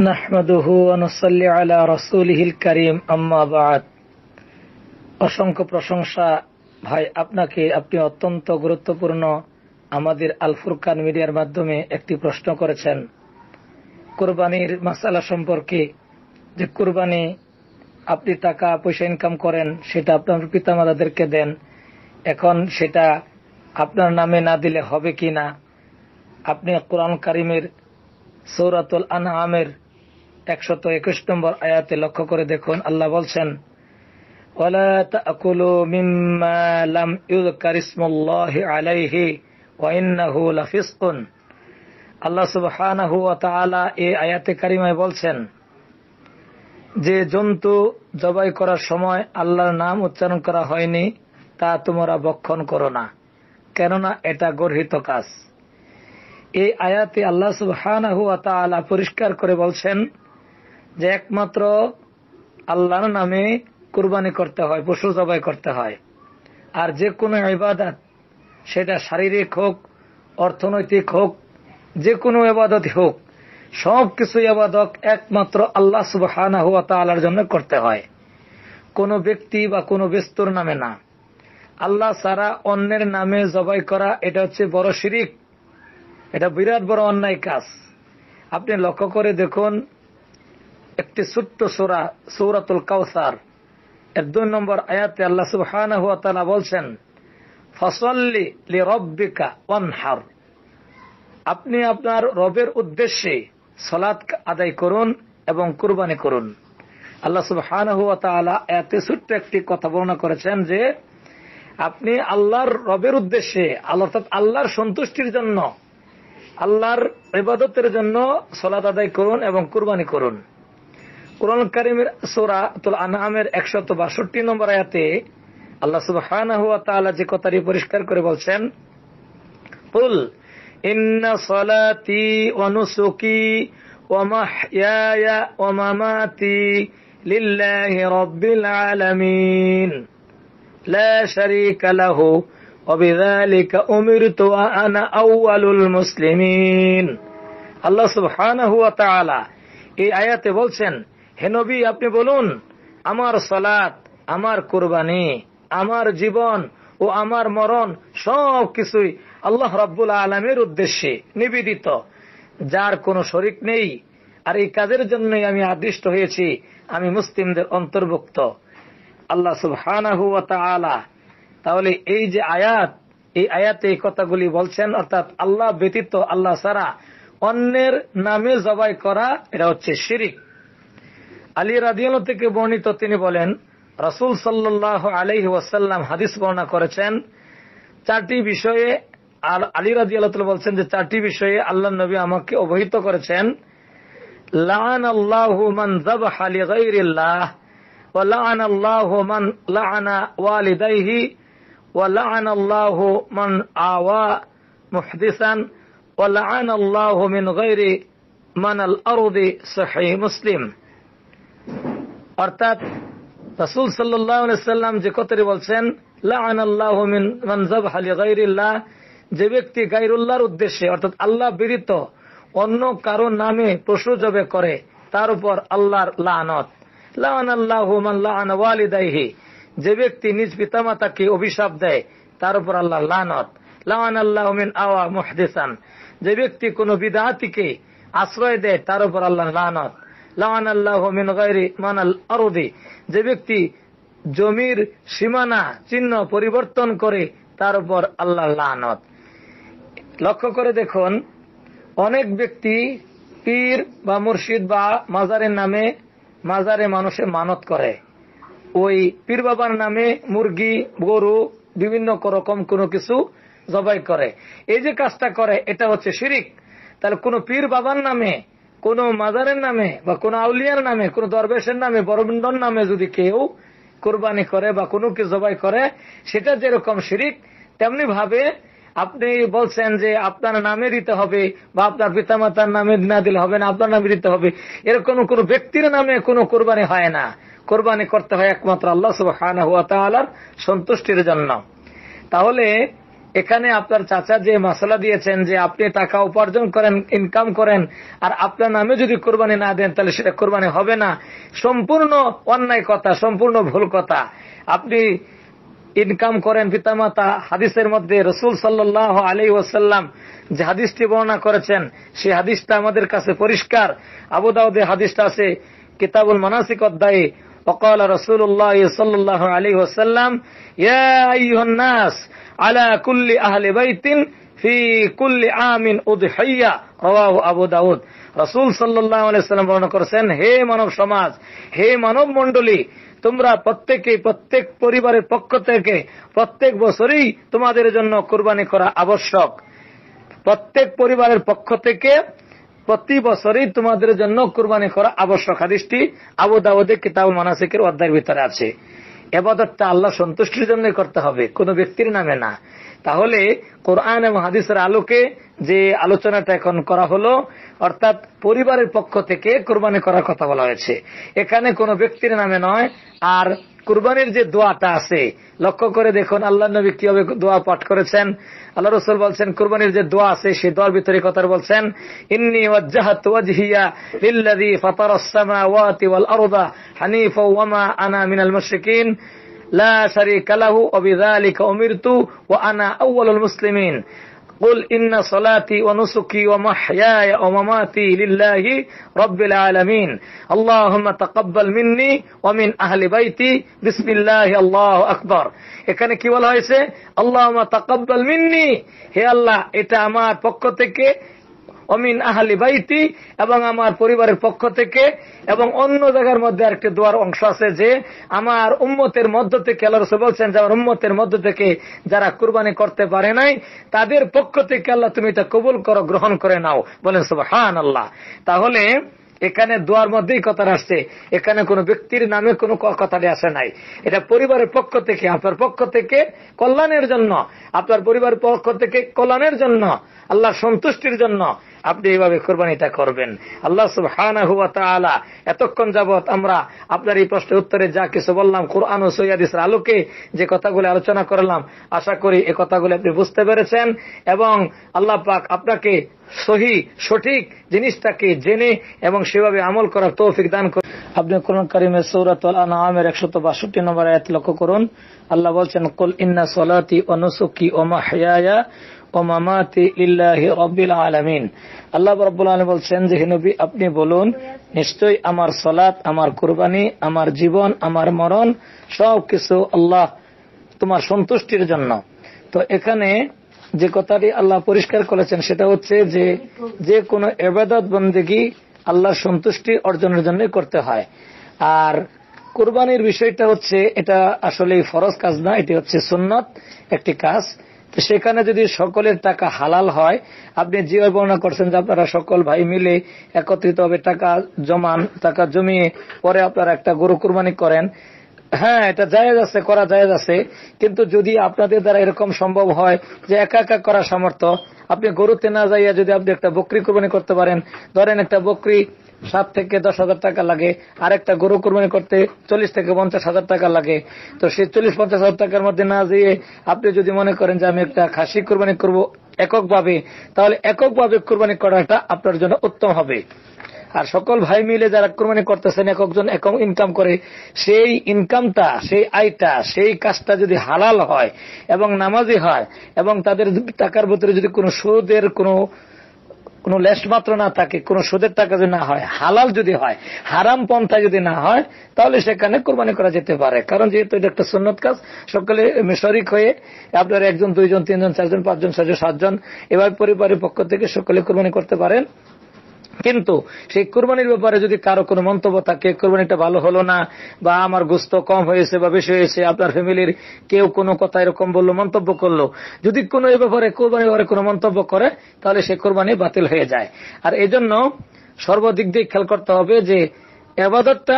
আলা আম্মাবাদ অসংখ্য প্রশংসা ভাই আপনাকে আপনি অত্যন্ত গুরুত্বপূর্ণ আমাদের আলফুরকান মিডিয়ার মাধ্যমে একটি প্রশ্ন করেছেন কোরবানির মাসালা সম্পর্কে যে কোরবানি আপনি টাকা পয়সা ইনকাম করেন সেটা আপনার পিতামাতাদেরকে দেন এখন সেটা আপনার নামে না দিলে হবে কি না আপনি কোরআন কারিমের সৌরাতুল আনহামের একশত একুশ নম্বর আয়াতে লক্ষ্য করে দেখুন আল্লাহ বলছেন বলছেন যে জন্তু জবাই করার সময় আল্লাহর নাম উচ্চারণ করা হয়নি তা তোমরা বক্ষণ করো না কেননা এটা গর্হিত কাজ এই আয়াতে আল্লাহ সুবহান পরিষ্কার করে বলছেন যে একমাত্র আল্লাহর নামে কুরবানি করতে হয় পশু জবাই করতে হয় আর যে কোনো ইবাদত সেটা শারীরিক হোক অর্থনৈতিক হোক যে কোনো এবাদত হোক সব কিছু এবাদত একমাত্র আল্লাহ সুবাহ আল্লাহর জন্য করতে হয় কোনো ব্যক্তি বা কোনো বিস্তুর নামে না আল্লাহ সারা অন্যের নামে জবাই করা এটা হচ্ছে বড় শিরিক এটা বিরাট বড় অন্যায় কাজ আপনি লক্ষ্য করে দেখুন একটি ছোট্ট সোরা সৌরাতুল কাউসার এর দুই নম্বর আয়াতে আল্লাহ সুবাহ বলছেন ফসল্লি লি রব্বিকা ওয়ানহার আপনি আপনার রবের উদ্দেশ্যে সলাৎ আদায় করুন এবং কুরবানি করুন আল্লাহ সুবাহ এতে ছোট্ট একটি কথা বর্ণনা করেছেন যে আপনি আল্লাহর রবের উদ্দেশ্যে অর্থাৎ আল্লাহর সন্তুষ্টির জন্য আল্লাহর ইবাদতের জন্য সলাৎ আদায় করুন এবং কুরবানি করুন কোরআন করিমের সোরা তুল আনহামের একশত বাষট্টি নম্বর আয়াতে আল্লাহ সুবহান হুয়া তাআলা যে কথাটি পরিষ্কার করে বলছেন কুল ইন্না সলাতি অনুসুকি ওয়া মাহইয়ায়া ওয়া মামাতি লিল্লাহি রাব্বিল আলামিন লা শারীকা লাহু ওয়া বিযালিকা উমিরতু ওয়া আনা আউয়ালুল মুসলিমিন আল্লাহ সুবহানাহু ওয়া তাআলা এই আয়াতে বলছেন হে নবী আপনি বলুন আমার সালাত আমার কোরবানি আমার জীবন ও আমার মরণ সব কিছুই আল্লাহ রব্বুল আলমের উদ্দেশ্যে নিবেদিত যার কোনো শরিক নেই আর এই কাজের জন্যই আমি আদিষ্ট হয়েছি আমি মুসলিমদের অন্তর্ভুক্ত আল্লাহ সুবহানাহু আলা তাহলে এই যে আয়াত এই আয়াতে এই কথাগুলি বলছেন অর্থাৎ আল্লাহ ব্যতীত আল্লাহ সারা অন্যের নামে জবাই করা এটা হচ্ছে শিরিক আলী রাদিয়াল থেকে বর্ণিত তিনি বলেন রাসুল সাল্লাহ আলহি ওয়াসাল্লাম হাদিস বর্ণনা করেছেন চারটি বিষয়ে আর আলী রাজি আল্লাহ বলছেন যে চারটি বিষয়ে আল্লাহ নবী আমাকে অবহিত করেছেন লান আল্লাহ মান যাবহ লিগাইরিল্লাহ ওয়া লান আল্লাহ মান লানা ওয়ালিদাইহি ওয়া লান আল্লাহ মান আওয়া মুহদিসান ওয়া লান আল্লাহ মিন গায়রি মান আল আরদি সহিহ মুসলিম অর্থাৎ রসুল সাল্লাম যে কথাটি বলছেন যে ব্যক্তি গাইরুল্লাহর উদ্দেশ্যে অর্থাৎ আল্লাহ ব্যতীত অন্য কারো নামে পশু জবে করে তার উপর আল্লাহর লানত লাহি যে ব্যক্তি নিজ পিতা মাতাকে অভিশাপ দেয় তার উপর আল্লাহ লানত লাওয়ান আল্লাহ আওয়া মুহদেসান যে ব্যক্তি কোন বিদাহাতিকে আশ্রয় দেয় তার উপর আল্লাহ লানত আল্লাহ যে ব্যক্তি জমির সীমানা চিহ্ন পরিবর্তন করে তার উপর আল্লাহ লানত লক্ষ্য করে দেখুন অনেক ব্যক্তি পীর বা মুর্শিদ বা মাজারের নামে মাজারে মানুষে মানত করে ওই পীর বাবার নামে মুরগি গরু বিভিন্ন রকম কোনো কিছু জবাই করে এই যে কাজটা করে এটা হচ্ছে শিরিক তাহলে কোনো পীর বাবার নামে কোন মাজারের নামে বা কোন আউলিয়ার নামে কোন দরবেশের নামে বরবিন্দর নামে যদি কেউ কোরবানি করে বা কোনো কে জবাই করে সেটা যেরকম শিরিক তেমনি ভাবে আপনি বলছেন যে আপনার নামে দিতে হবে বা আপনার পিতামাতার নামে না দিলে হবে না আপনার নামে দিতে হবে এরকম কোন ব্যক্তির নামে কোনো কোরবানি হয় না কোরবানি করতে হয় একমাত্র আল্লাহ সুবাহ সন্তুষ্টির জন্য তাহলে এখানে আপনার চাচা যে মশলা দিয়েছেন যে আপনি টাকা উপার্জন করেন ইনকাম করেন আর আপনার নামে যদি কোরবানি না দেন তাহলে সেটা কোরবানি হবে না সম্পূর্ণ অন্যায় কথা সম্পূর্ণ ভুল কথা আপনি ইনকাম করেন পিতামাতা হাদিসের মধ্যে রসুল সাল্লাহ আলী ওসাল্লাম যে হাদিসটি বর্ণনা করেছেন সে হাদিসটা আমাদের কাছে পরিষ্কার আবুদাউদে হাদিসটা আছে কিতাবুল মানাসিক অধ্যায়ে অকাল রসুল্লাহ সাল্লাহ আলী ওসাল্লাম عليه আলা কুল্লি আহলে বাইতিন ফি কুল্লি আমিন উদহাইয়া রওয়াহু আবু দাউদ রাসূল সাল্লাল্লাহু আলাইহি সাল্লাম বর্ণনা করেছেন হে মানব সমাজ হে মানব মণ্ডলী তোমরা প্রত্যেকে প্রত্যেক পরিবারের পক্ষ থেকে প্রত্যেক বছরই তোমাদের জন্য কোরবানি করা আবশ্যক প্রত্যেক পরিবারের পক্ষ থেকে প্রতি বছরই তোমাদের জন্য কোরবানি করা আবশ্যক হাদিসটি আবু দাউদের কিতাব মানাসিকের অধ্যায়ের ভিতরে আছে এবাদতটা আল্লাহ সন্তুষ্টির জন্য করতে হবে কোনো ব্যক্তির নামে না তাহলে কোরআন এবং হাদিসের আলোকে যে আলোচনাটা এখন করা হলো অর্থাৎ পরিবারের পক্ষ থেকে কোরবানি করার কথা বলা হয়েছে এখানে কোনো ব্যক্তির নামে নয় আর কুরবানির যে দোয়াটা আছে লক্ষ্য করে দেখুন আল্লাহ নবী কিভাবে দোয়া পাঠ করেছেন আল্লাহ রসুল বলছেন কুরবানির যে দোয়া আছে সেই দোয়ার ভিতরে কথা বলছেন ইন্নি ওয়াজ্জাহাতু আনা লা শারীকা লাহু ওয়া উমিরতু ওয়া আনা আউওয়ালুল মুসলিমিন قل إن صلاتي ونسكي ومحياي ومماتي لله رب العالمين اللهم تقبل مني ومن أهل بيتي بسم الله الله أكبر এখানে কি বলা হয়েছে আল্লাহ তাকাব্বাল মিন্নি হে আল্লাহ এটা আমার পক্ষ থেকে অমিন আহালি বাইতি এবং আমার পরিবারের পক্ষ থেকে এবং অন্য জায়গার মধ্যে আরেকটি দোয়ার অংশ আছে যে আমার উম্মতের মধ্য থেকে আল্লাহ রসুল বলছেন যে আমার উম্মতের মধ্য থেকে যারা কুরবানি করতে পারে নাই তাদের পক্ষ থেকে আল্লাহ তুমি এটা কবুল করো গ্রহণ করে নাও বলেন সব হান আল্লাহ তাহলে এখানে দোয়ার মধ্যেই কথা আসছে এখানে কোনো ব্যক্তির নামে কোনো কথাটি আসে নাই এটা পরিবারের পক্ষ থেকে আপনার পক্ষ থেকে কল্যাণের জন্য আপনার পরিবারের পক্ষ থেকে কল্যাণের জন্য আল্লাহ সন্তুষ্টির জন্য আপনি এইভাবে কোরবানিটা করবেন আল্লাহ সুবহানা হুয়া এতক্ষণ যাবৎ আমরা আপনার এই প্রশ্নের উত্তরে যা কিছু বললাম কোরআন ও সৈয়াদিসের আলোকে যে কথাগুলি আলোচনা করলাম আশা করি এ কথাগুলি আপনি বুঝতে পেরেছেন এবং আল্লাহ পাক আপনাকে সহি সঠিক জিনিসটাকে জেনে এবং সেভাবে আমল করার তৌফিক দান করুন আপনি কোরআন করিমের সৌরাত আমের একশত বাষট্টি নম্বর আয়াত লক্ষ্য করুন আল্লাহ বলছেন কল ইন্না সলাতি অনুসুকি ওমা হায়া মামাতি আল্লাহ রব্বুল বলছেন যে আপনি বলুন নিশ্চয়ই আমার সলাত আমার কোরবানি আমার জীবন আমার মরণ সব কিছু আল্লাহ তোমার সন্তুষ্টির জন্য তো এখানে যে কথাটি আল্লাহ পরিষ্কার করেছেন সেটা হচ্ছে যে যে কোনো এবাদত বন্দেগি আল্লাহ সন্তুষ্টি অর্জনের জন্য করতে হয় আর কোরবানির বিষয়টা হচ্ছে এটা আসলে ফরজ কাজ না এটি হচ্ছে সুন্নত একটি কাজ সেখানে যদি সকলের টাকা হালাল হয় আপনি যে বর্ণনা করছেন যে আপনারা সকল ভাই মিলে একত্রিত হবে টাকা জমান টাকা জমিয়ে পরে আপনারা একটা গরু কুরবানি করেন হ্যাঁ এটা জায়গা আছে করা জায়গা আছে কিন্তু যদি আপনাদের দ্বারা এরকম সম্ভব হয় যে একা একা করা সামর্থ্য আপনি গরুতে না যাইয়া যদি আপনি একটা বকরি কুরবানি করতে পারেন ধরেন একটা বকরি সাত থেকে দশ হাজার টাকা লাগে আরেকটা গরু কোরবানি করতে চল্লিশ থেকে পঞ্চাশ হাজার টাকা লাগে তো সেই চল্লিশ পঞ্চাশ হাজার টাকার মধ্যে না যেয়ে আপনি যদি মনে করেন যে আমি একটা খাসি কোরবানি করব এককভাবে তাহলে এককভাবে কোরবানি করাটা আপনার জন্য উত্তম হবে আর সকল ভাই মিলে যারা কোরবানি করতেছেন একজন একক ইনকাম করে সেই ইনকামটা সেই আয়টা সেই কাজটা যদি হালাল হয় এবং নামাজি হয় এবং তাদের টাকার ভিতরে যদি কোনো সুদের কোনো কোনো লেস্ট মাত্র না থাকে কোন সুদের টাকা যদি না হয় হালাল যদি হয় হারাম পন্থা যদি না হয় তাহলে সেখানে কোরবানি করা যেতে পারে কারণ যেহেতু এটা একটা সুন্নত কাজ সকলে শরিক হয়ে আপনার একজন দুইজন তিনজন চারজন পাঁচজন ছয়জন সাতজন এভাবে পরিবারের পক্ষ থেকে সকলে কোরবানি করতে পারেন কিন্তু সেই কোরবানির ব্যাপারে যদি কারো কোনো মন্তব্য থাকে কোরবানিটা ভালো হলো না বা আমার গুস্ত কম হয়েছে বা বেশি হয়েছে আপনার ফ্যামিলির কেউ কোনো কথা এরকম বললো মন্তব্য করলো যদি কোনো এ ব্যাপারে কোরবানির ব্যাপারে কোনো মন্তব্য করে তাহলে সে কোরবানি বাতিল হয়ে যায় আর এজন্য সর্বদিক দিয়ে খেয়াল করতে হবে যে এবাদতটা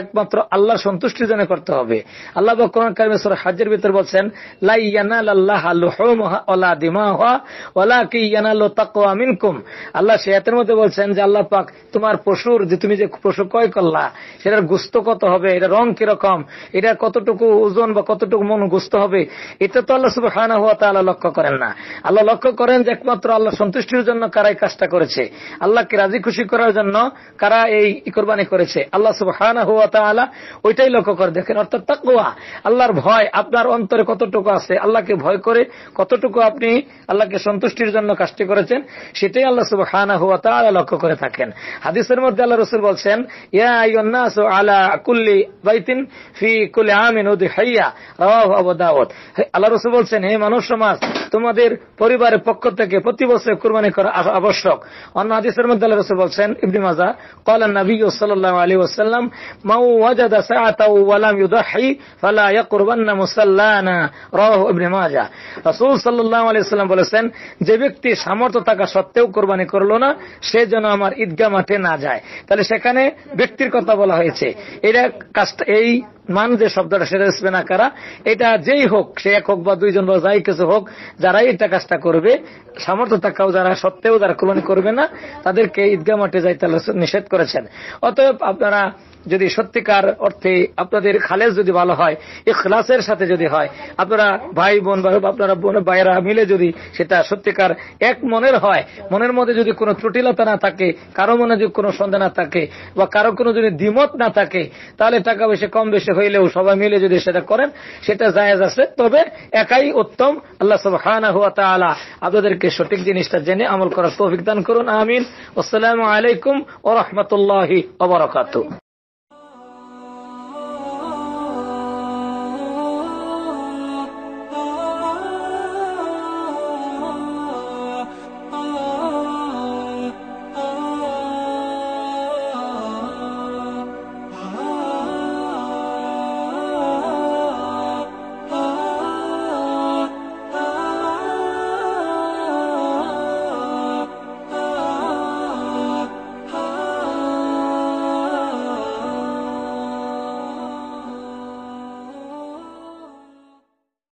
একমাত্র আল্লাহ সন্তুষ্টির জন্য করতে হবে আল্লাহ বকরমেশ্বর কারিমেশ্বর হাজের ভিতর বলছেন আল্লাহ সেয়াতের মধ্যে বলছেন যে আল্লাহ পাক তোমার পশুর যে তুমি যে পশু কয় করলা সেটার গুস্ত কত হবে এটা রং কিরকম এটা কতটুকু ওজন বা কতটুকু মন গুস্ত হবে এটা তো আল্লাহ শুধু হানা হওয়া তা আল্লাহ লক্ষ্য করেন না আল্লাহ লক্ষ্য করেন যে একমাত্র আল্লাহ সন্তুষ্টির জন্য কারাই কাজটা করেছে আল্লাহকে রাজি খুশি করার জন্য কারা এই কোরবানি করেছে আল্লাহ সুবাহ ওইটাই লক্ষ্য করে দেখেন অর্থাৎ তাকুয়া আল্লাহর ভয় আপনার অন্তরে কতটুকু আছে আল্লাহকে ভয় করে কতটুকু আপনি আল্লাহকে সন্তুষ্টির জন্য কাজটি করেছেন সেটাই আল্লাহ সুবাহ লক্ষ্য করে থাকেন হাদিসের মধ্যে আল্লাহ রসুল বলছেন আল্লাহ রসুল বলছেন হে মানুষ সমাজ তোমাদের পরিবারের পক্ষ থেকে প্রতি বছর কুরবানি করা আবশ্যক অন্য হাদিসের মধ্যে আল্লাহ রসুল বলছেন ইবনি মাজা কলান নবী সাল্লাহ বলেছেন যে ব্যক্তি সামর্থ্য থাকা সত্ত্বেও কোরবানি করলো না সে যেন আমার ঈদগা মাঠে না যায় তাহলে সেখানে ব্যক্তির কথা বলা হয়েছে এটা এই মান যে শব্দটা সেটা না কারা এটা যেই হোক সে এক হোক বা দুইজন বা যাই কিছু হোক যারা এটা কাজটা করবে সামর্থ্য থাকাও যারা সত্ত্বেও যারা কোরবানি করবে না তাদেরকে ঈদগাহ মাঠে তাহলে নিষেধ করেছেন অতএব আপনারা যদি সত্যিকার অর্থে আপনাদের খালেজ যদি ভালো হয় খালাসের সাথে যদি হয় আপনারা ভাই বোন বা আপনারা বোন ভাইয়েরা মিলে যদি সেটা সত্যিকার এক মনের হয় মনের মধ্যে যদি কোনো ত্রুটিলতা না থাকে কারো মনে যদি কোনো সন্দেহ না থাকে বা কারো কোনো যদি দ্বিমত না থাকে তাহলে টাকা বেশি কম বেশি হইলেও সবাই মিলে যদি সেটা করেন সেটা জায়েজ আছে তবে একাই উত্তম আল্লাহ সব খানা হুয়া তালা আপনাদেরকে সঠিক জিনিসটা জেনে আমল করার তৌফিক দান করুন আমিন আসসালামু আলাইকুম ও রহমতুল্লাহি